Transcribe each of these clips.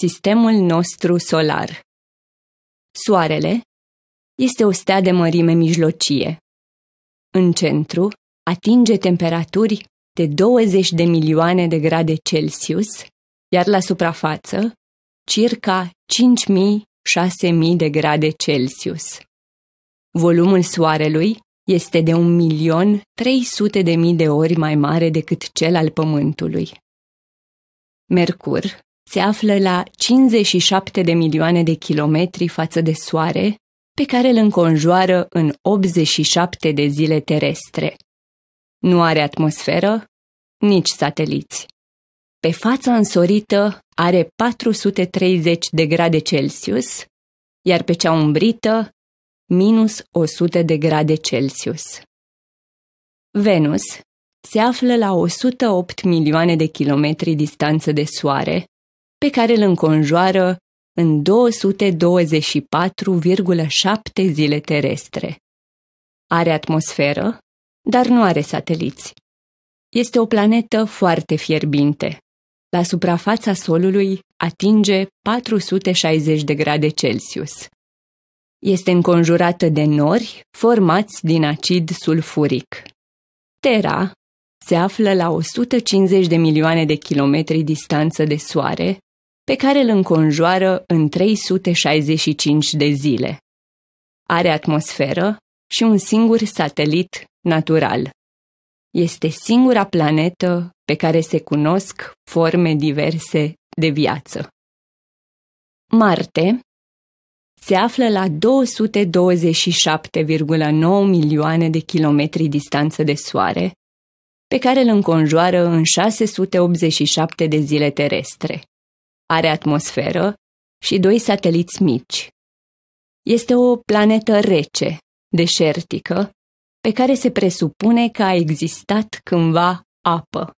Sistemul nostru solar Soarele este o stea de mărime mijlocie. În centru atinge temperaturi de 20 de milioane de grade Celsius, iar la suprafață circa 5.000-6.000 de grade Celsius. Volumul Soarelui este de 1.300.000 de ori mai mare decât cel al Pământului. Mercur se află la 57 de milioane de kilometri față de Soare, pe care îl înconjoară în 87 de zile terestre. Nu are atmosferă, nici sateliți. Pe fața însorită are 430 de grade Celsius, iar pe cea umbrită, minus 100 de grade Celsius. Venus se află la 108 milioane de kilometri distanță de Soare, pe care îl înconjoară în 224,7 zile terestre. Are atmosferă, dar nu are sateliți. Este o planetă foarte fierbinte. La suprafața solului atinge 460 de grade Celsius. Este înconjurată de nori formați din acid sulfuric. Terra se află la 150 de milioane de kilometri distanță de soare, pe care îl înconjoară în 365 de zile. Are atmosferă și un singur satelit natural. Este singura planetă pe care se cunosc forme diverse de viață. Marte se află la 227,9 milioane de kilometri distanță de Soare, pe care îl înconjoară în 687 de zile terestre. Are atmosferă și doi sateliți mici. Este o planetă rece, deșertică, pe care se presupune că a existat cândva apă.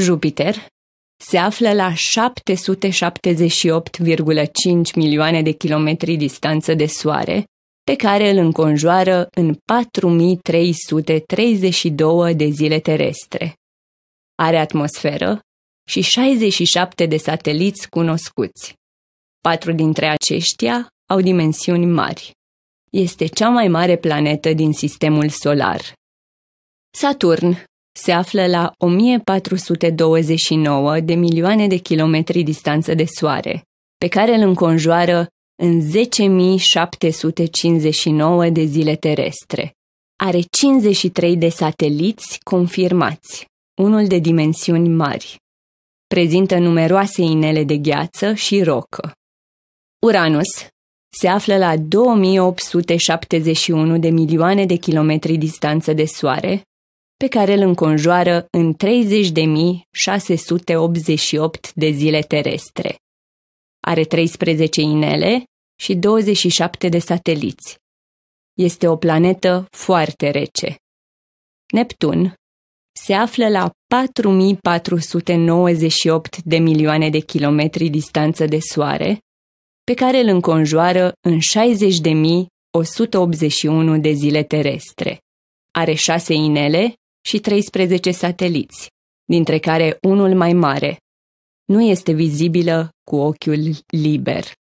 Jupiter se află la 778,5 milioane de kilometri distanță de Soare, pe care îl înconjoară în 4332 de zile terestre. Are atmosferă și 67 de sateliți cunoscuți. Patru dintre aceștia au dimensiuni mari. Este cea mai mare planetă din sistemul solar. Saturn se află la 1429 de milioane de kilometri distanță de Soare, pe care îl înconjoară în 10.759 de zile terestre. Are 53 de sateliți confirmați, unul de dimensiuni mari prezintă numeroase inele de gheață și rocă. Uranus se află la 2871 de milioane de kilometri distanță de soare, pe care îl înconjoară în 30.688 de zile terestre. Are 13 inele și 27 de sateliți. Este o planetă foarte rece. Neptun se află la 4498 de milioane de kilometri distanță de soare, pe care îl înconjoară în 60.181 de zile terestre. Are șase inele și 13 sateliți, dintre care unul mai mare. Nu este vizibilă cu ochiul liber.